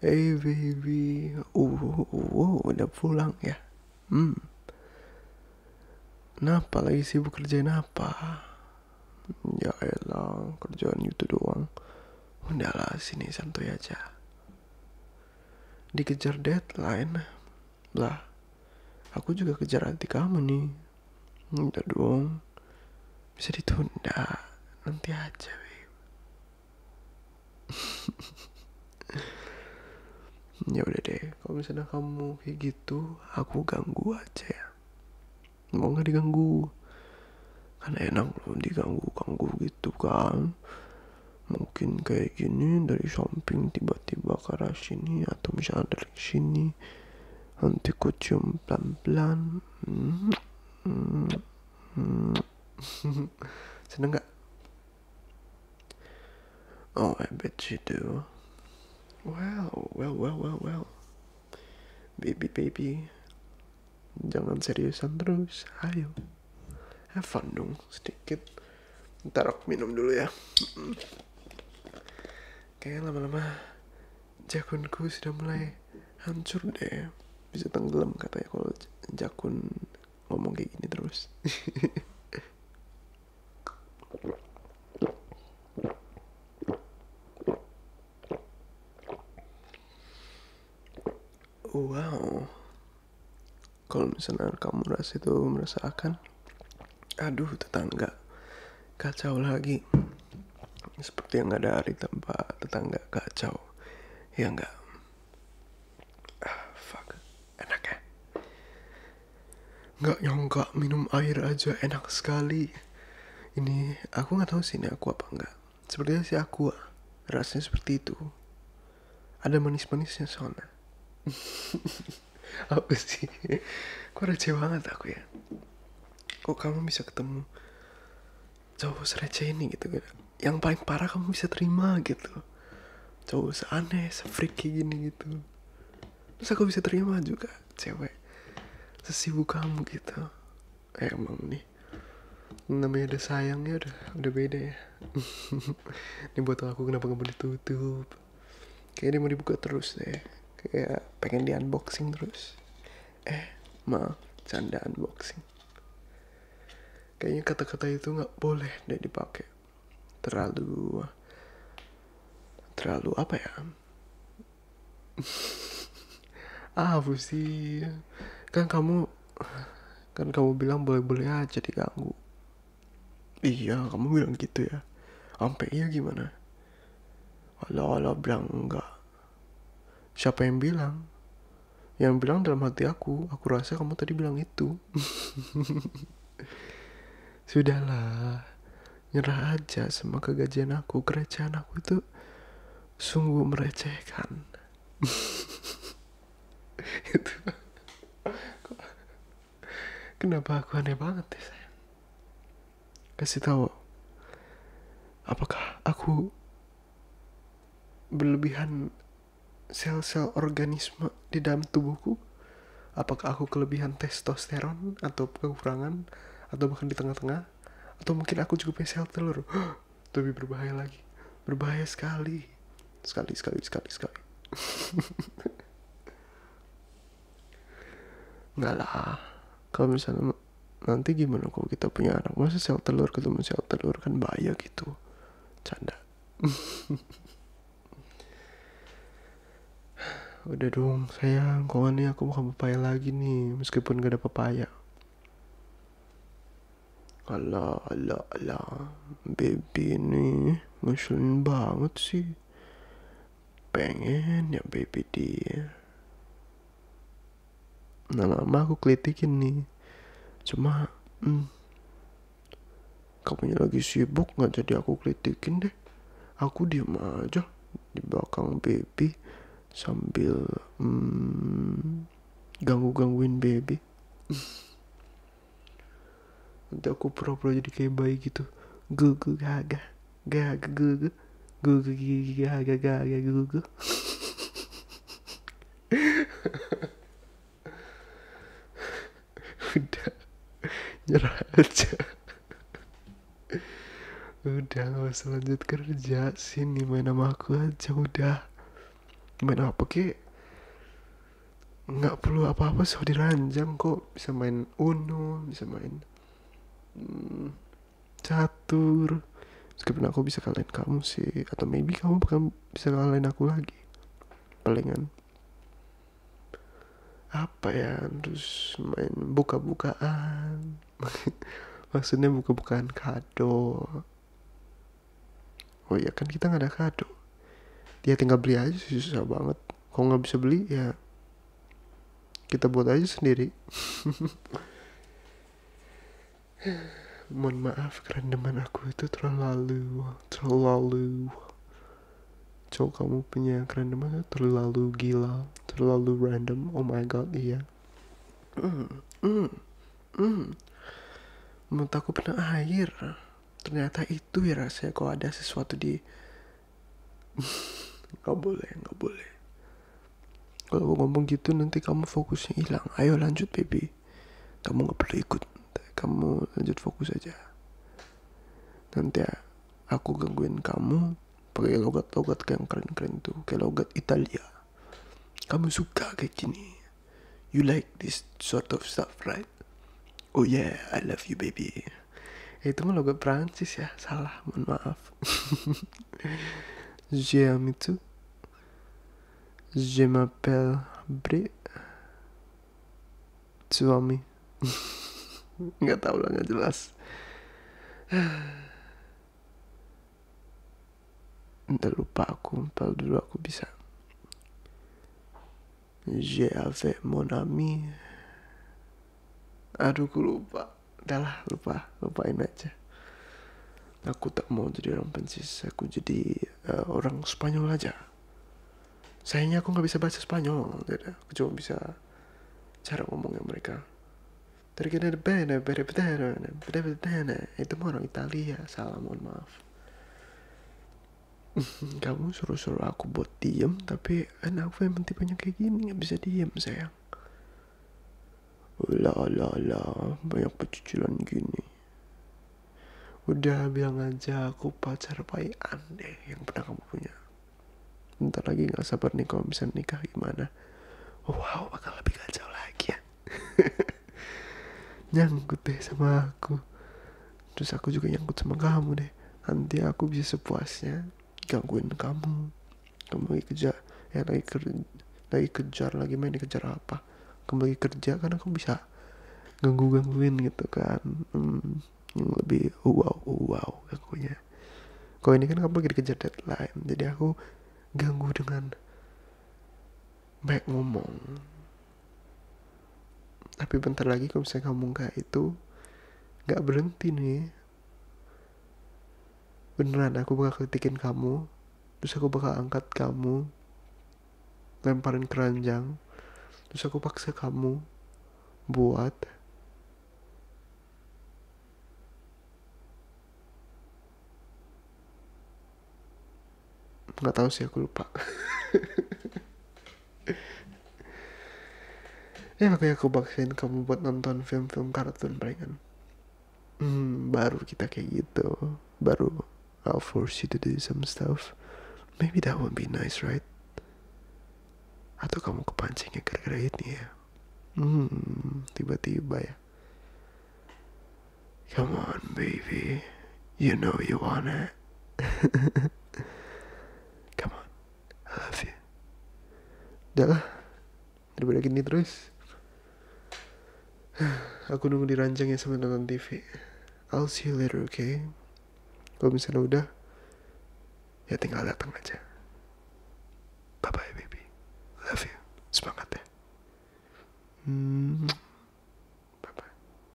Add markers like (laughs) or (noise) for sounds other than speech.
Hey baby, uh, uh, uh, udah pulang ya? Hmm. Kenapa lagi sibuk kerjain apa? Ya elang, kerjaan itu doang. Udahlah, sini santuy aja. Dikejar deadline. Lah, aku juga kejar hati kamu nih. Udah dong. Bisa ditunda. Nanti aja, babe. (laughs) ya udah deh kalau misalnya kamu kayak gitu aku ganggu aja ya mau nggak diganggu kan enak loh diganggu ganggu gitu kan mungkin kayak gini dari samping tiba-tiba ke arah sini atau misalnya dari sini nanti ku cium pelan-pelan (laughs) seneng gak oh I bet you do Well, well, well, well, well. Baby, baby. Jangan seriusan terus. Ayo. Have fun dong, sedikit. Ntar aku minum dulu ya. Mm. Kayaknya lama-lama jakunku sudah mulai hancur deh. Bisa tenggelam katanya kalau jakun ngomong kayak gini terus. (laughs) Wow. Kalau misalnya kamu merasa itu merasakan, aduh tetangga, kacau lagi. Seperti yang gak ada hari tanpa tetangga kacau. Ya nggak. Ah, fuck. Enak ya. Nggak nyangka minum air aja enak sekali. Ini aku nggak tahu sih ini aku apa enggak. Sepertinya sih aku rasanya seperti itu. Ada manis-manisnya soalnya. (laughs) apa sih kok receh banget aku ya kok kamu bisa ketemu cowok sereceh ini gitu kan yang paling parah kamu bisa terima gitu cowok seaneh sefreaky gini gitu terus aku bisa terima juga cewek sesibuk kamu gitu eh, emang nih namanya ada sayangnya udah udah beda ya (laughs) ini buat aku kenapa nggak boleh tutup kayaknya dia mau dibuka terus deh kayak pengen di unboxing terus eh maaf canda unboxing kayaknya kata-kata itu nggak boleh deh dipakai terlalu terlalu apa ya (laughs) ah sih kan kamu kan kamu bilang boleh-boleh aja diganggu iya kamu bilang gitu ya sampai iya gimana Allah Allah bilang enggak siapa yang bilang yang bilang dalam hati aku aku rasa kamu tadi bilang itu (laughs) sudahlah nyerah aja sama kegajian aku kerjaan aku itu sungguh merecehkan (laughs) itu kenapa aku aneh banget ya sayang kasih tahu apakah aku berlebihan sel-sel organisme di dalam tubuhku? Apakah aku kelebihan testosteron atau kekurangan atau bahkan di tengah-tengah? Atau mungkin aku juga punya sel telur? Lebih (gasps) berbahaya lagi. Berbahaya sekali. Sekali, sekali, sekali, sekali. Enggak (laughs) lah. Kalau misalnya nanti gimana kalau kita punya anak? Masa sel telur ketemu sel telur kan bahaya gitu. Canda. (laughs) udah dong sayang nih aku makan pepaya lagi nih meskipun gak ada pepaya Allah Allah Allah baby ini ngeselin banget sih pengen ya baby dia nah lama aku kelitikin nih cuma hmm, kamunya lagi sibuk gak jadi aku kelitikin deh aku diam aja di belakang baby sambil hmm, ganggu gangguin baby nanti aku pura-pura jadi kayak bayi gitu gugu gaga gaga gugu gugu gaga gaga gugu (laughs) udah nyerah aja udah gak usah lanjut kerja sini main sama aku aja udah main apa kek nggak perlu apa-apa so diranjang kok bisa main uno bisa main hmm, catur sekarang aku bisa kalahin kamu sih atau maybe kamu bukan bisa kalahin aku lagi palingan apa ya terus main buka-bukaan (laughs) maksudnya buka-bukaan kado oh iya kan kita nggak ada kado dia ya, tinggal beli aja susah banget kalau nggak bisa beli ya kita buat aja sendiri (laughs) mohon maaf kerendeman aku itu terlalu terlalu cowok kamu punya kerendeman terlalu gila terlalu random oh my god iya mm, mm, mm. menurut aku pernah air ternyata itu ya rasanya kalau ada sesuatu di (laughs) nggak boleh nggak boleh kalau gue ngomong gitu nanti kamu fokusnya hilang ayo lanjut baby kamu nggak perlu ikut kamu lanjut fokus aja nanti ya, aku gangguin kamu pakai logat-logat yang keren-keren tuh kayak logat Italia kamu suka kayak gini you like this sort of stuff right oh yeah I love you baby itu mah logat Prancis ya salah mohon maaf (laughs) J'aime tout. Je m'appelle Bri. Suami. (laughs) Gak tau lah gak jelas. Ntar lupa aku, ntar dulu aku bisa. J'ai avec mon ami. Aduh, ah, aku lupa. Udah lah, lupa, lupain aja. Aku tak mau jadi orang Prancis, aku jadi uh, orang Spanyol aja. Sayangnya aku nggak bisa bahasa Spanyol, jadi aku cuma bisa cara ngomongnya mereka. Itu orang Italia, salam mohon maaf. (laughs) Kamu suruh-suruh aku buat diem, tapi anak aku emang tipenya kayak gini, nggak bisa diem sayang. Lah lah lah, banyak pecicilan gini udah bilang aja aku pacar paling aneh yang pernah kamu punya ntar lagi nggak sabar nih kalau bisa nikah gimana wow bakal lebih kacau lagi ya (laughs) nyangkut deh sama aku terus aku juga nyangkut sama kamu deh nanti aku bisa sepuasnya gangguin kamu kamu lagi kerja ya lagi kerja lagi kejar lagi main dikejar apa kamu lagi kerja kan aku bisa ganggu gangguin gitu kan hmm yang lebih oh, wow oh, wow akunya Kau ini kan kamu lagi dikejar deadline jadi aku ganggu dengan baik ngomong tapi bentar lagi kalau misalnya kamu nggak itu nggak berhenti nih beneran aku bakal ketikin kamu terus aku bakal angkat kamu lemparin keranjang terus aku paksa kamu buat nggak tahu sih aku lupa (laughs) ya makanya aku baksin kamu buat nonton film-film kartun palingan hmm, baru kita kayak gitu baru I'll force you to do some stuff maybe that won't be nice right atau kamu kepancingnya gara-gara ini ya hmm tiba-tiba ya come on baby you know you want it (laughs) ya daripada gini terus aku nunggu di ranjang ya sambil nonton TV I'll see you later okay kalau misalnya udah ya tinggal datang aja bye bye baby love you semangat ya hmm.